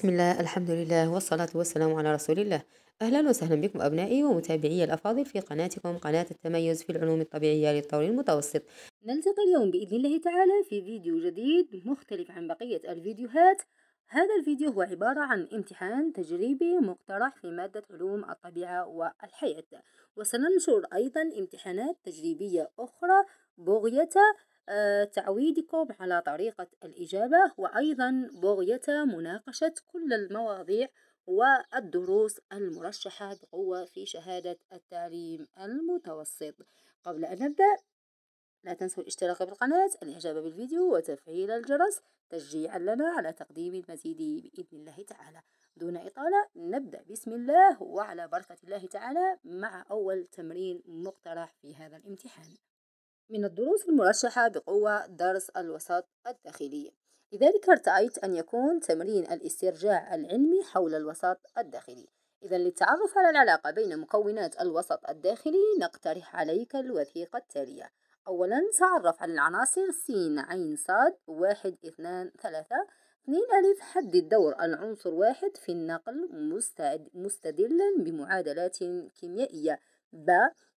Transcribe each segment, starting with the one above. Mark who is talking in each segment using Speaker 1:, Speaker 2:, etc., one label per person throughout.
Speaker 1: بسم الله الحمد لله والصلاة والسلام على رسول الله أهلا وسهلا بكم أبنائي ومتابعي الأفاضل في قناتكم قناة التميز في العلوم الطبيعية للطور المتوسط نلتقي اليوم بإذن الله تعالى في فيديو جديد مختلف عن بقية الفيديوهات هذا الفيديو هو عبارة عن امتحان تجريبي مقترح في مادة علوم الطبيعة والحياة وسننشر أيضا امتحانات تجريبية أخرى بغية آه، تعويدكم على طريقة الإجابة وأيضا بغية مناقشة كل المواضيع والدروس المرشحة بقوة في شهادة التعليم المتوسط قبل أن نبدأ لا تنسوا الاشتراك بالقناة الإعجاب بالفيديو وتفعيل الجرس تشجيعا لنا على تقديم المزيد بإذن الله تعالى دون إطالة نبدأ بسم الله وعلى بركة الله تعالى مع أول تمرين مقترح في هذا الامتحان من الدروس المرشحة بقوة درس الوسط الداخلي لذلك ارتأيت أن يكون تمرين الاسترجاع العلمي حول الوسط الداخلي إذا للتعرف على العلاقة بين مكونات الوسط الداخلي نقترح عليك الوثيقة التالية أولا تعرف على العناصر س عين صاد واحد اثنان ثلاثة اثنين ألف حدد دور العنصر واحد في النقل مستعد مستدلا بمعادلات كيميائية ب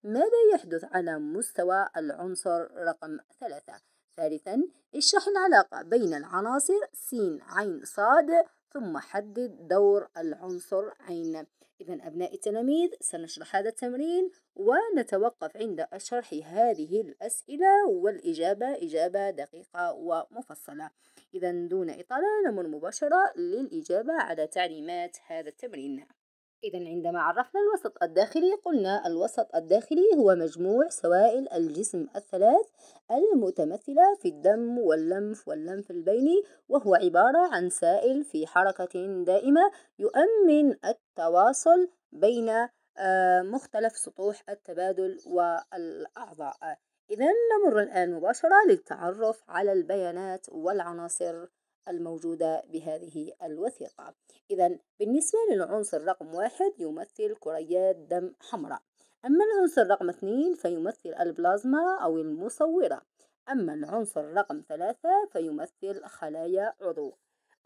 Speaker 1: ماذا يحدث على مستوى العنصر رقم ثلاثة ثالثا اشرح العلاقة بين العناصر س عين صاد ثم حدد دور العنصر عين إذا أبنائي التلاميذ سنشرح هذا التمرين ونتوقف عند شرح هذه الأسئلة والإجابة إجابة دقيقة ومفصلة إذا دون إطالة نمر مباشرة للإجابة على تعليمات هذا التمرين إذا عندما عرفنا الوسط الداخلي قلنا الوسط الداخلي هو مجموع سوائل الجسم الثلاث المتمثلة في الدم واللمف واللمف البيني وهو عبارة عن سائل في حركة دائمة يؤمن التواصل بين آه، مختلف سطوح التبادل والأعضاء إذا نمر الآن مباشرة للتعرف على البيانات والعناصر الموجودة بهذه الوثيقة إذا بالنسبة للعنصر رقم واحد يمثل كريات دم حمراء أما العنصر رقم اثنين فيمثل البلازما أو المصورة أما العنصر رقم ثلاثة فيمثل خلايا عضو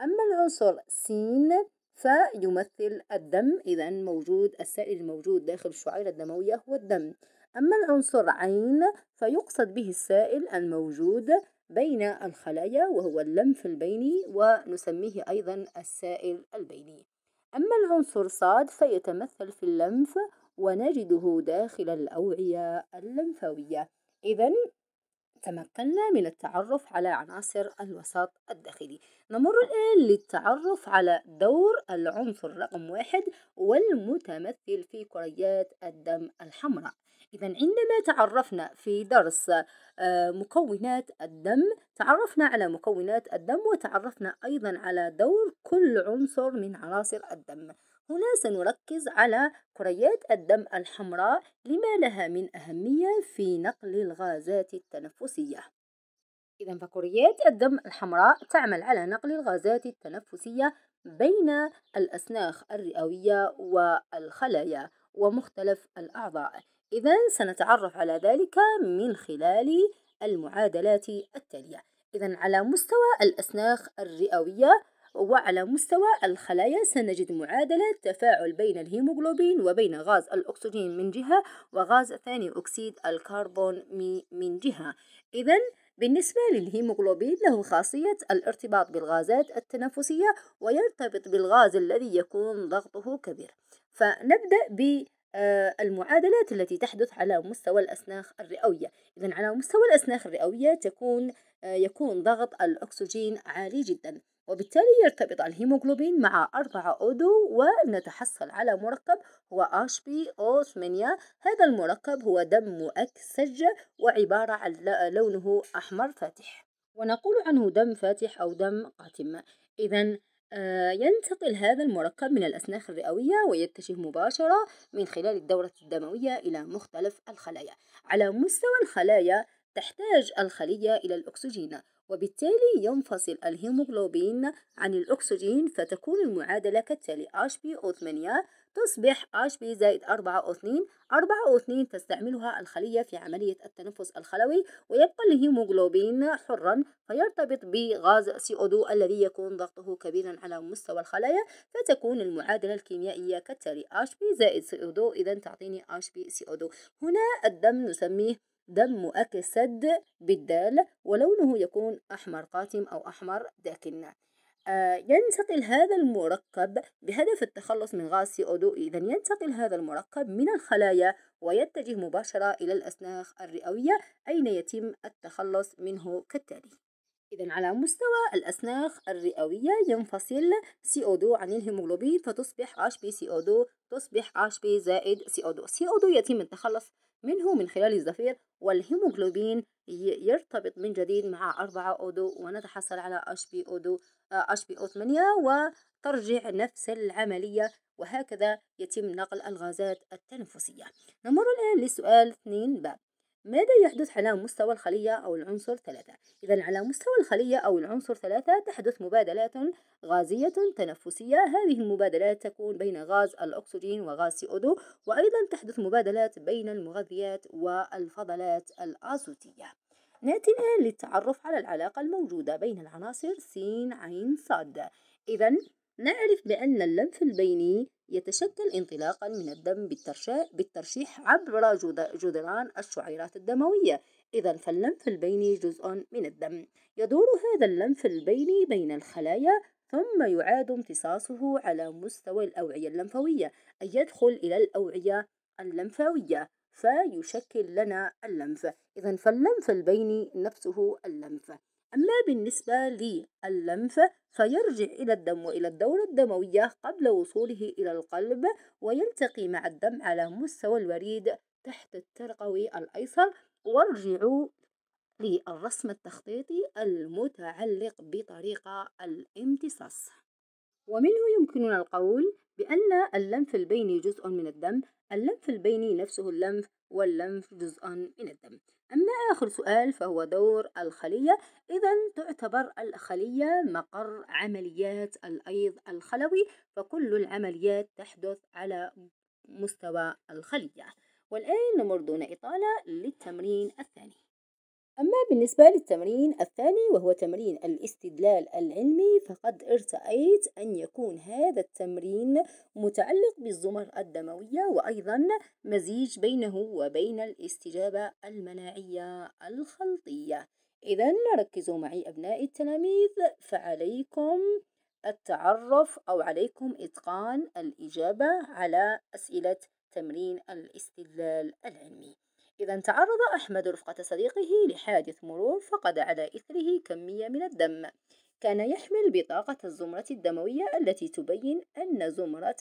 Speaker 1: أما العنصر سين فيمثل الدم إذا موجود السائل الموجود داخل الشعيرة الدموية هو الدم أما العنصر عين فيقصد به السائل الموجود بين الخلايا وهو اللمف البيني ونسميه أيضا السائل البيني أما العنصر صاد فيتمثل في اللمف ونجده داخل الأوعية اللمفاوية إذا تمكنا من التعرف على عناصر الوسط الداخلي نمر الآن للتعرف على دور العنصر رقم واحد والمتمثل في كريات الدم الحمراء إذا عندما تعرفنا في درس آه، مكونات الدم تعرفنا على مكونات الدم وتعرفنا أيضا على دور كل عنصر من عناصر الدم هنا سنركز على كريات الدم الحمراء لما لها من أهمية في نقل الغازات التنفسية إذا فكريات الدم الحمراء تعمل على نقل الغازات التنفسية بين الأسناخ الرئوية والخلايا ومختلف الأعضاء إذا سنتعرف على ذلك من خلال المعادلات التالية إذا على مستوى الأسناخ الرئوية وعلى مستوى الخلايا سنجد معادلة تفاعل بين الهيموغلوبين وبين غاز الأكسجين من جهة وغاز ثاني أكسيد الكربون من جهة إذا بالنسبة للهيموغلوبين له خاصية الارتباط بالغازات التنفسية ويرتبط بالغاز الذي يكون ضغطه كبير فنبدأ ب آه، المعادلات التي تحدث على مستوى الأسناخ الرئوية إذا على مستوى الأسناخ الرئوية تكون آه، يكون ضغط الأكسجين عالي جدا وبالتالي يرتبط الهيموغلوبين مع أربعة أودو ونتحصل على مركب هو أو 8 هذا المركب هو دم مؤكسج وعبارة عن لونه أحمر فاتح ونقول عنه دم فاتح أو دم قاتم إذا آه، ينتقل هذا المركب من الأسناخ الرئوية ويتجه مباشرة من خلال الدورة الدموية إلى مختلف الخلايا على مستوى الخلايا تحتاج الخلية إلى الأكسجين وبالتالي ينفصل الهيموغلوبين عن الأكسجين فتكون المعادلة كالتالي HbO8 تصبح HB زائد 4 أو 2 4 أو 2 تستعملها الخلية في عملية التنفس الخلوي ويبقى الهيموغلوبين حرا فيرتبط بغاز CO2 الذي يكون ضغطه كبيرا على مستوى الخلايا فتكون المعادلة الكيميائية كالتالي HB زائد CO2 إذا تعطيني HbCO2 هنا الدم نسميه دم أكسد بالدال ولونه يكون أحمر قاتم أو أحمر داكن آه، ينتقل هذا المركب بهدف التخلص من غاز CO2 إذا ينتقل هذا المركب من الخلايا ويتجه مباشرة إلى الأسناخ الرئوية أين يتم التخلص منه كالتالي إذا على مستوى الأسناخ الرئوية ينفصل CO2 عن الهيموغلوبين فتصبح HbCO2 تصبح HB زائد CO2 CO2 يتم التخلص منه من خلال الزفير والهيموغلوبين يرتبط من جديد مع 4 O2 ونتحصل على HbO2 آه، HbO8 وترجع نفس العملية وهكذا يتم نقل الغازات التنفسية نمر الآن لسؤال 2 باب ماذا يحدث على مستوى الخلية أو العنصر ثلاثة؟ إذا على مستوى الخلية أو العنصر ثلاثة تحدث مبادلات غازية تنفسية هذه المبادلات تكون بين غاز الأكسجين وغاز CO2 وأيضا تحدث مبادلات بين المغذيات والفضلات الأزوتية نأتي الآن للتعرف على العلاقة الموجودة بين العناصر س عين صاد إذا نعرف بأن اللمف البيني يتشكل انطلاقا من الدم بالترشيح عبر جدران الشعيرات الدموية إذا فاللمف البيني جزء من الدم يدور هذا اللمف البيني بين الخلايا ثم يعاد امتصاصه على مستوى الأوعية اللمفوية أي يدخل إلى الأوعية اللمفاوية فيشكل لنا اللمف إذا فاللمف البيني نفسه اللمف أما بالنسبة لللمفة فيرجع إلى الدم وإلى الدورة الدموية قبل وصوله إلى القلب ويلتقي مع الدم على مستوى الوريد تحت الترقوي الأيسر وارجعوا للرسم التخطيطي المتعلق بطريقة الامتصاص ومنه يمكننا القول بأن اللمف البيني جزء من الدم اللمف البيني نفسه اللمف واللمف جزءا من الدم أما آخر سؤال فهو دور الخلية إذا تعتبر الخلية مقر عمليات الأيض الخلوي فكل العمليات تحدث على مستوى الخلية والآن نمر دون إطالة للتمرين الثاني بالنسبة للتمرين الثاني وهو تمرين الاستدلال العلمي فقد ارتأيت أن يكون هذا التمرين متعلق بالزمر الدموية وأيضا مزيج بينه وبين الاستجابة المناعية الخلطية إذا ركزوا معي أبنائي التلاميذ فعليكم التعرف أو عليكم إتقان الإجابة على أسئلة تمرين الاستدلال العلمي إذا تعرض أحمد رفقة صديقه لحادث مرور فقد على إثره كمية من الدم كان يحمل بطاقة الزمرة الدموية التي تبين أن زمرة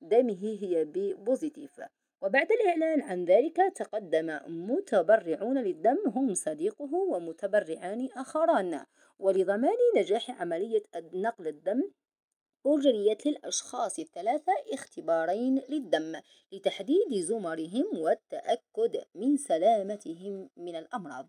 Speaker 1: دمه هي بي بوزيتيف وبعد الإعلان عن ذلك تقدم متبرعون للدم هم صديقه ومتبرعان آخران ولضمان نجاح عملية نقل الدم أجريت للأشخاص الثلاثة اختبارين للدم لتحديد زمرهم والتأكد من سلامتهم من الأمراض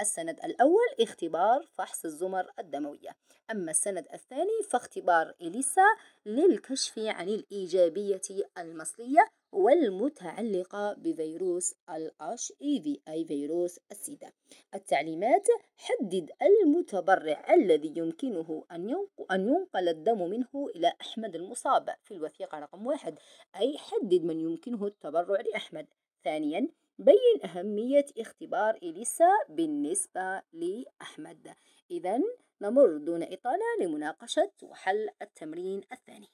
Speaker 1: السند الأول اختبار فحص الزمر الدموية أما السند الثاني فاختبار إليسا للكشف عن الإيجابية المصلية والمتعلقة بفيروس الأش إي في أي فيروس السيدا التعليمات حدد المتبرع الذي يمكنه أن ينقل الدم منه إلى أحمد المصاب في الوثيقة رقم واحد أي حدد من يمكنه التبرع لأحمد ثانيا بين أهمية اختبار إليسا بالنسبة لأحمد إذا نمر دون إطالة لمناقشة وحل التمرين الثاني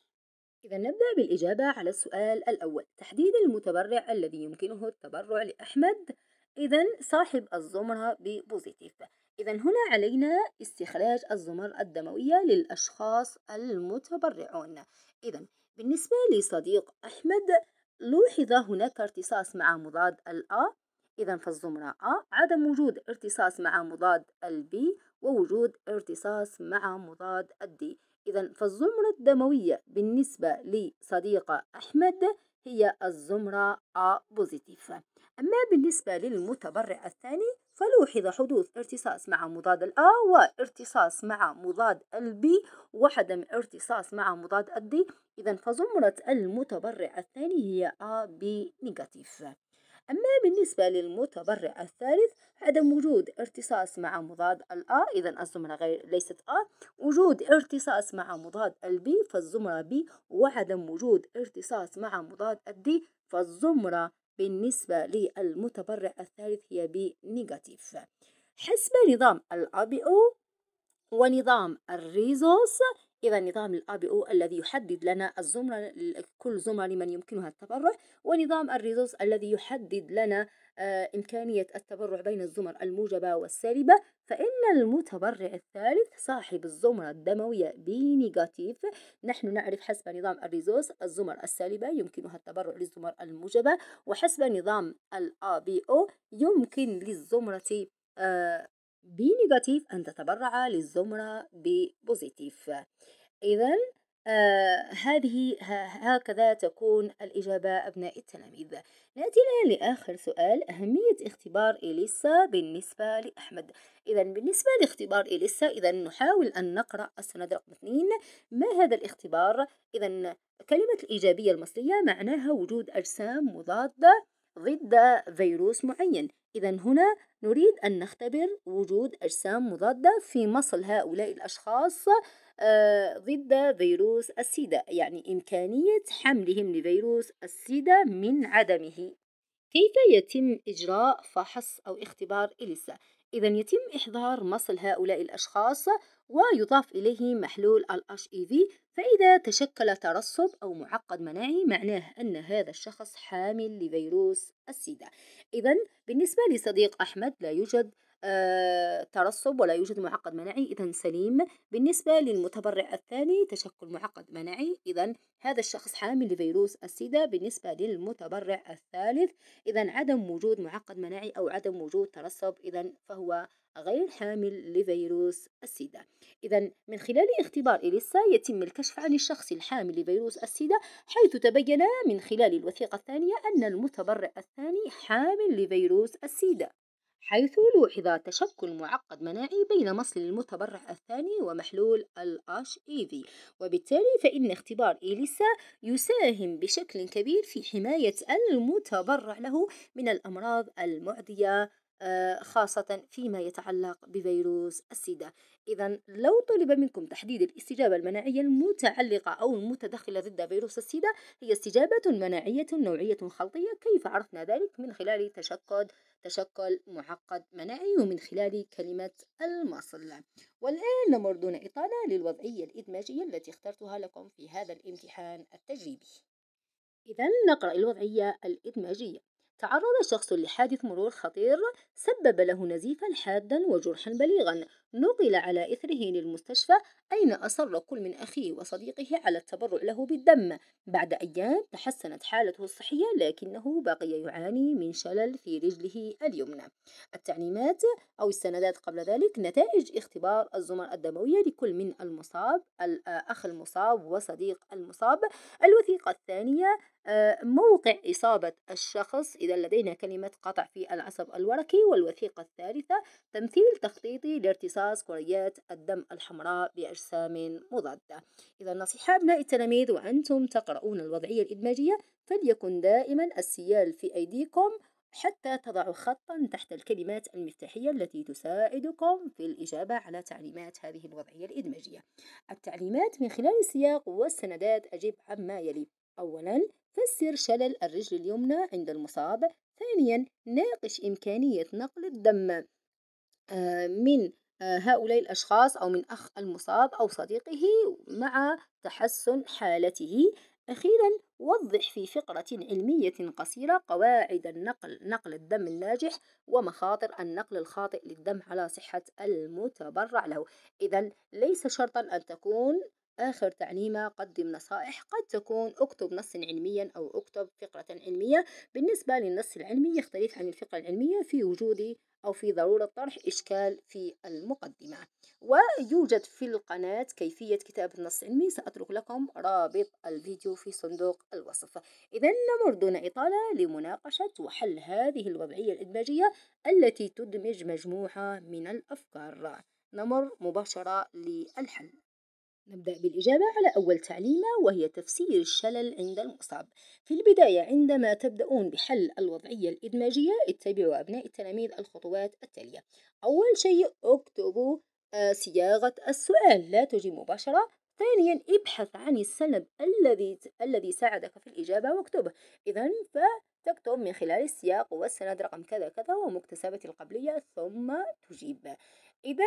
Speaker 1: إذا نبدأ بالإجابة على السؤال الأول تحديد المتبرع الذي يمكنه التبرع لأحمد إذا صاحب الزمرة ببوزيتيف إذا هنا علينا استخراج الزمر الدموية للأشخاص المتبرعون إذا بالنسبة لصديق أحمد لوحظ هناك ارتصاص مع مضاد الأ إذا فالزمرة أ عدم وجود ارتصاص مع مضاد البي ووجود ارتصاص مع مضاد الدي إذا فالزمرة الدموية بالنسبة لصديق أحمد هي الزمرة A بوزيتيف أما بالنسبة للمتبرع الثاني فلوحظ حدوث ارتصاص مع مضاد الـ A وارتصاص مع مضاد الـ B وعدم ارتصاص مع مضاد الـ D إذا فزمرة المتبرع الثاني هي A B نيجاتيف أما بالنسبة للمتبرع الثالث عدم وجود ارتصاص مع مضاد الـ A إذا الزمرة غير ليست A وجود ارتصاص مع مضاد الـ B فالزمرة B وعدم وجود ارتصاص مع مضاد الـ D فالزمرة بالنسبة للمتبرع الثالث هي B نيجاتيف حسب نظام الـ ABO ونظام الريزوس إذا نظام ال أو الذي يحدد لنا الزمرة كل زمرة لمن يمكنها التبرع ونظام الريزوس الذي يحدد لنا آه، إمكانية التبرع بين الزمر الموجبة والسالبة فإن المتبرع الثالث صاحب الزمرة الدموية بي نيجاتيف نحن نعرف حسب نظام الريزوس الزمر السالبة يمكنها التبرع للزمر الموجبة وحسب نظام ال أو يمكن للزمرة آه، بنيجاتيف أن تتبرع للزمرة ببوزيتيف إذا آه هذه هكذا تكون الإجابة أبناء التلاميذ نأتي الآن لآخر سؤال أهمية اختبار إليسا بالنسبة لأحمد إذا بالنسبة لاختبار إليسا إذا نحاول أن نقرأ السند رقم 2 ما هذا الاختبار إذا كلمة الإيجابية المصرية معناها وجود أجسام مضادة ضد فيروس معين إذا هنا نريد أن نختبر وجود أجسام مضادة في مصل هؤلاء الأشخاص آه، ضد فيروس السيدا يعني إمكانية حملهم لفيروس السيدا من عدمه كيف يتم إجراء فحص أو اختبار إليسا؟ إذا يتم إحضار مصل هؤلاء الأشخاص ويضاف إليه محلول الـ HEV فإذا تشكل ترسب أو معقد مناعي معناه أن هذا الشخص حامل لفيروس السيدا إذا بالنسبة لصديق أحمد لا يوجد آه، ترسب ولا يوجد معقد مناعي إذا سليم بالنسبة للمتبرع الثاني تشكل معقد مناعي إذا هذا الشخص حامل لفيروس السيدا بالنسبة للمتبرع الثالث إذا عدم وجود معقد مناعي أو عدم وجود ترسب إذا فهو غير حامل لفيروس السيدا إذا من خلال اختبار إليسا يتم الكشف عن الشخص الحامل لفيروس السيدا حيث تبين من خلال الوثيقة الثانية أن المتبرع الثاني حامل لفيروس السيدا حيث لوحظ تشكل معقد مناعي بين مصل المتبرع الثاني ومحلول الـ HIV وبالتالي فإن اختبار إليسا يساهم بشكل كبير في حماية المتبرع له من الأمراض المعدية آه، خاصة فيما يتعلق بفيروس السيدا إذا لو طلب منكم تحديد الاستجابة المناعية المتعلقة أو المتدخلة ضد فيروس السيدا هي استجابة مناعية نوعية خلطية كيف عرفنا ذلك من خلال تشكل تشكل معقد مناعي ومن خلال كلمة المصل والآن نمر دون إطالة للوضعية الإدماجية التي اخترتها لكم في هذا الامتحان التجريبي إذا نقرأ الوضعية الإدماجية تعرض شخص لحادث مرور خطير سبب له نزيفا حادا وجرحا بليغا نقل على إثره للمستشفى أين أصر كل من أخيه وصديقه على التبرع له بالدم بعد أيام تحسنت حالته الصحية لكنه بقي يعاني من شلل في رجله اليمنى التعليمات أو السندات قبل ذلك نتائج اختبار الزمر الدموية لكل من المصاب الأخ المصاب وصديق المصاب الوثيقة الثانية آه، موقع إصابة الشخص إذا لدينا كلمة قطع في العصب الورقي والوثيقة الثالثة تمثيل تخطيطي لارتصاب امتصاص كريات الدم الحمراء بأجسام مضادة إذا نصيحة أبناء التلاميذ وأنتم تقرؤون الوضعية الإدماجية فليكن دائما السيال في أيديكم حتى تضعوا خطا تحت الكلمات المفتاحية التي تساعدكم في الإجابة على تعليمات هذه الوضعية الإدماجية التعليمات من خلال السياق والسندات أجب عما يلي أولا فسر شلل الرجل اليمنى عند المصاب ثانيا ناقش إمكانية نقل الدم آه، من هؤلاء الأشخاص أو من أخ المصاب أو صديقه مع تحسن حالته أخيرا وضح في فقرة علمية قصيرة قواعد النقل نقل الدم الناجح ومخاطر النقل الخاطئ للدم على صحة المتبرع له إذا ليس شرطا أن تكون آخر تعليمة قدم نصائح قد تكون اكتب نصا علميا أو اكتب فقرة علمية بالنسبة للنص العلمي يختلف عن الفقرة العلمية في وجود أو في ضرورة طرح إشكال في المقدمة ويوجد في القناة كيفية كتابة نص علمي سأترك لكم رابط الفيديو في صندوق الوصف إذا نمر دون إطالة لمناقشة وحل هذه الوضعية الإدماجية التي تدمج مجموعة من الأفكار نمر مباشرة للحل نبدأ بالإجابة على أول تعليمة وهي تفسير الشلل عند المصاب في البداية عندما تبدأون بحل الوضعية الإدماجية اتبعوا أبناء التلاميذ الخطوات التالية أول شيء اكتبوا آه، صياغة السؤال لا تجيب مباشرة ثانيا ابحث عن السند الذي الذي ساعدك في الإجابة واكتبه إذا ف تكتب من خلال السياق والسند رقم كذا كذا ومكتسبة القبلية ثم تجيب إذا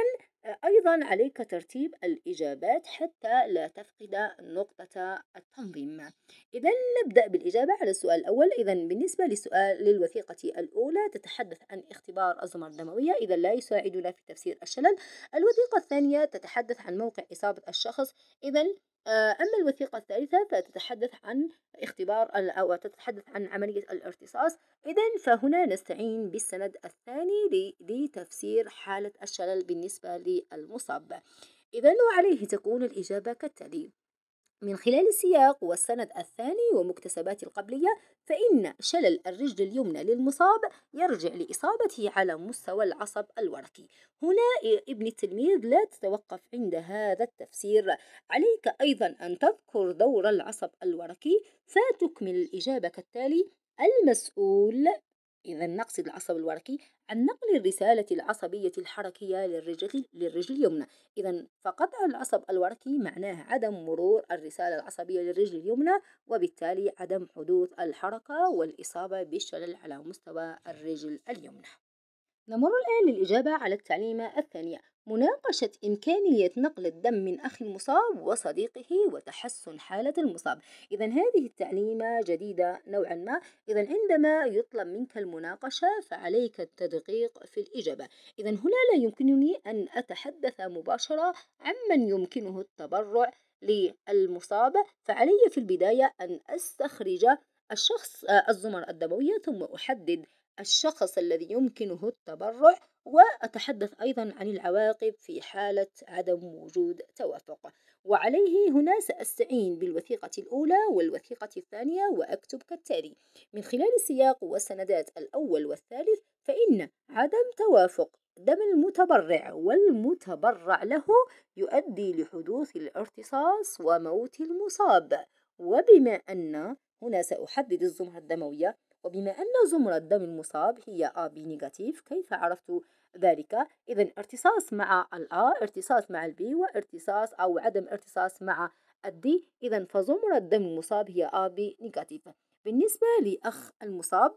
Speaker 1: أيضا عليك ترتيب الإجابات حتى لا تفقد نقطة التنظيم إذا نبدأ بالإجابة على السؤال الأول إذا بالنسبة لسؤال للوثيقة الأولى تتحدث عن اختبار الزمر الدموية إذا لا يساعدنا في تفسير الشلل الوثيقة الثانية تتحدث عن موقع إصابة الشخص إذا آه، أما الوثيقة الثالثة فتتحدث عن اختبار أو تتحدث عن عملية الارتصاص إذا فهنا نستعين بالسند الثاني لتفسير حالة الشلل بالنسبة للمصاب إذا وعليه تكون الإجابة كالتالي من خلال السياق والسند الثاني ومكتسبات القبلية فإن شلل الرجل اليمنى للمصاب يرجع لإصابته على مستوى العصب الورقي هنا ابن التلميذ لا تتوقف عند هذا التفسير عليك أيضا أن تذكر دور العصب الورقي فتكمل الإجابة كالتالي المسؤول إذا نقصد العصب الورقي عن نقل الرسالة العصبية الحركية للرجل للرجل اليمنى، إذا فقطع العصب الورقي معناه عدم مرور الرسالة العصبية للرجل اليمنى وبالتالي عدم حدوث الحركة والإصابة بالشلل على مستوى الرجل اليمنى. نمر الآن للإجابة على التعليمة الثانية مناقشة إمكانية نقل الدم من أخ المصاب وصديقه وتحسن حالة المصاب إذا هذه التعليمة جديدة نوعا ما إذا عندما يطلب منك المناقشة فعليك التدقيق في الإجابة إذا هنا لا يمكنني أن أتحدث مباشرة عمن يمكنه التبرع للمصاب فعلي في البداية أن أستخرج الشخص آه، الزمر الدموية ثم أحدد الشخص الذي يمكنه التبرع وأتحدث أيضا عن العواقب في حالة عدم وجود توافق وعليه هنا سأستعين بالوثيقة الأولى والوثيقة الثانية وأكتب كالتالي من خلال السياق والسندات الأول والثالث فإن عدم توافق دم المتبرع والمتبرع له يؤدي لحدوث الارتصاص وموت المصاب وبما أن هنا سأحدد الزمرة الدموية وبما أن زمرة الدم المصاب هي AB نيجاتيف كيف عرفت ذلك؟ إذا ارتصاص مع ال A ارتصاص مع ال B وارتصاص أو عدم ارتصاص مع الدي إذا فزمرة الدم المصاب هي AB نيجاتيف بالنسبة لأخ المصاب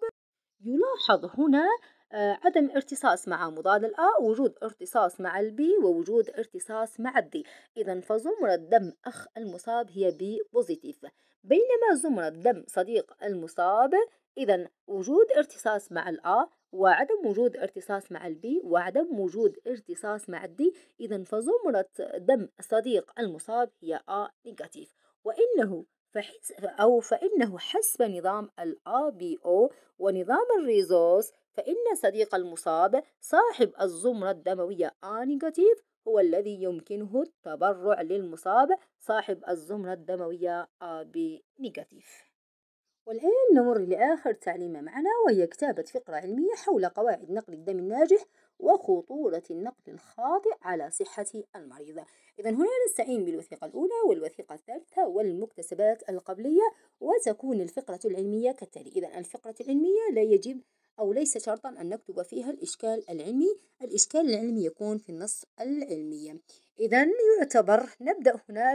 Speaker 1: يلاحظ هنا عدم ارتصاص مع مضاد الأ وجود ارتصاص مع البي ووجود ارتصاص مع الدي إذا فزمرة دم أخ المصاب هي بي بوزيتيف بينما زمرة دم صديق المصاب إذا وجود ارتصاص مع الآ وعدم وجود ارتصاص مع البي وعدم وجود ارتصاص مع الدي إذا فزمرة دم الصديق المصاب هي آ نيجاتيف وإنه فحس أو فإنه حسب نظام الآ بي أو ونظام الريزوس فإن صديق المصاب صاحب الزمرة الدموية آ نيجاتيف هو الذي يمكنه التبرع للمصاب صاحب الزمرة الدموية AB نيجاتيف والآن نمر لآخر تعليم معنا وهي كتابة فقرة علمية حول قواعد نقل الدم الناجح وخطورة النقل الخاطئ على صحة المريض إذا هنا نستعين بالوثيقة الأولى والوثيقة الثالثة والمكتسبات القبلية وتكون الفقرة العلمية كالتالي إذا الفقرة العلمية لا يجب أو ليس شرطا أن نكتب فيها الإشكال العلمي الإشكال العلمي يكون في النص العلمي إذا يعتبر نبدأ هنا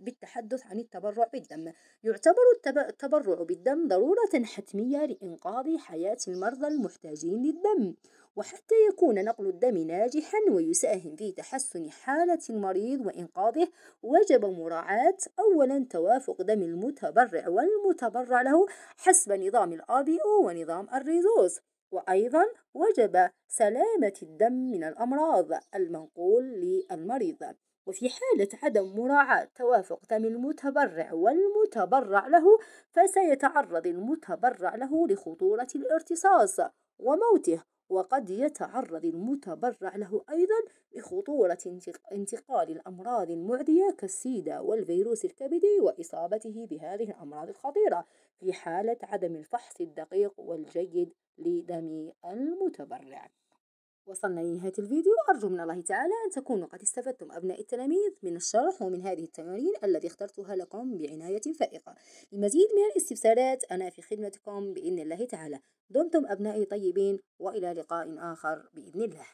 Speaker 1: بالتحدث عن التبرع بالدم يعتبر التبرع بالدم ضرورة حتمية لإنقاذ حياة المرضى المحتاجين للدم وحتى يكون نقل الدم ناجحا ويساهم في تحسن حالة المريض وإنقاذه وجب مراعاة أولا توافق دم المتبرع والمتبرع له حسب نظام الآبي أو ونظام الريزوز وأيضا وجب سلامة الدم من الأمراض المنقول للمريض وفي حالة عدم مراعاة توافق دم المتبرع والمتبرع له فسيتعرض المتبرع له لخطورة الارتصاص وموته وقد يتعرض المتبرع له أيضا لخطورة انتقال الأمراض المعدية كالسيدا والفيروس الكبدي وإصابته بهذه الأمراض الخطيرة في حالة عدم الفحص الدقيق والجيد لدم المتبرع وصلنا لنهاية الفيديو أرجو من الله تعالى أن تكونوا قد استفدتم أبناء التلاميذ من الشرح ومن هذه التمارين الذي اخترتها لكم بعناية فائقة لمزيد من الاستفسارات أنا في خدمتكم بإذن الله تعالى دمتم أبنائي طيبين وإلى لقاء آخر بإذن الله